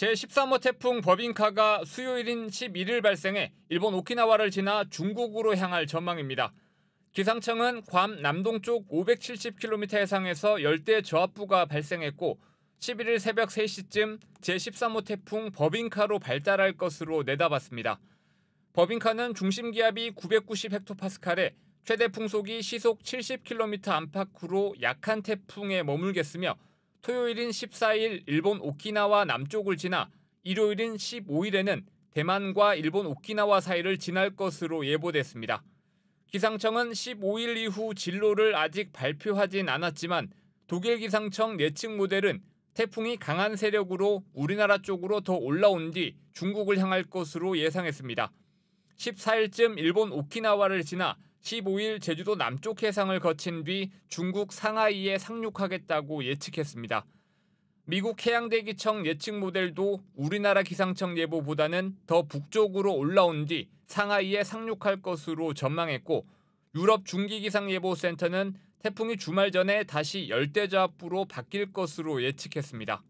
제13호 태풍 버빙카가 수요일인 11일 발생해 일본 오키나와를 지나 중국으로 향할 전망입니다. 기상청은 괌 남동쪽 570km 해상에서 열대 저압부가 발생했고 11일 새벽 3시쯤 제13호 태풍 버빙카로 발달할 것으로 내다봤습니다. 버빙카는 중심 기압이 990헥토파스칼에 최대 풍속이 시속 70km 안팎으로 약한 태풍에 머물겠으며 토요일인 14일 일본 오키나와 남쪽을 지나 일요일인 15일에는 대만과 일본 오키나와 사이를 지날 것으로 예보됐습니다. 기상청은 15일 이후 진로를 아직 발표하진 않았지만 독일 기상청 예측 모델은 태풍이 강한 세력으로 우리나라 쪽으로 더 올라온 뒤 중국을 향할 것으로 예상했습니다. 14일쯤 일본 오키나와를 지나 15일 제주도 남쪽 해상을 거친 뒤 중국 상하이에 상륙하겠다고 예측했습니다. 미국 해양대기청 예측 모델도 우리나라 기상청 예보보다는 더 북쪽으로 올라온 뒤 상하이에 상륙할 것으로 전망했고 유럽 중기기상예보센터는 태풍이 주말 전에 다시 열대저압부로 바뀔 것으로 예측했습니다.